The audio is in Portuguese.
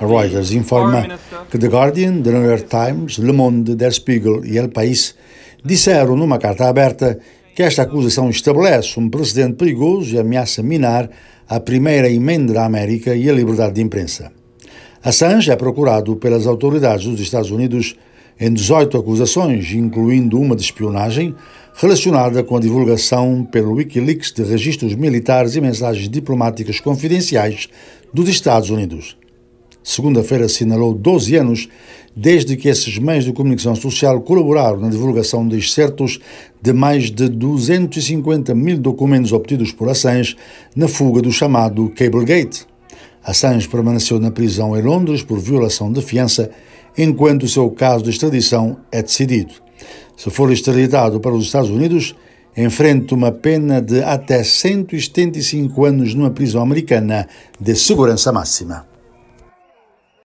Reuters informa que The Guardian, The New York Times, Le Monde, Der Spiegel e El País disseram numa carta aberta que esta acusação estabelece um precedente perigoso e ameaça minar a primeira emenda da América e a liberdade de imprensa. Assange é procurado pelas autoridades dos Estados Unidos em 18 acusações, incluindo uma de espionagem, relacionada com a divulgação pelo Wikileaks de registros militares e mensagens diplomáticas confidenciais dos Estados Unidos. Segunda-feira assinalou 12 anos desde que esses meios de comunicação social colaboraram na divulgação de excertos de mais de 250 mil documentos obtidos por Assange na fuga do chamado Cablegate. Assange permaneceu na prisão em Londres por violação de fiança, enquanto o seu caso de extradição é decidido. Se for extraditado para os Estados Unidos, enfrenta uma pena de até 175 anos numa prisão americana de segurança máxima.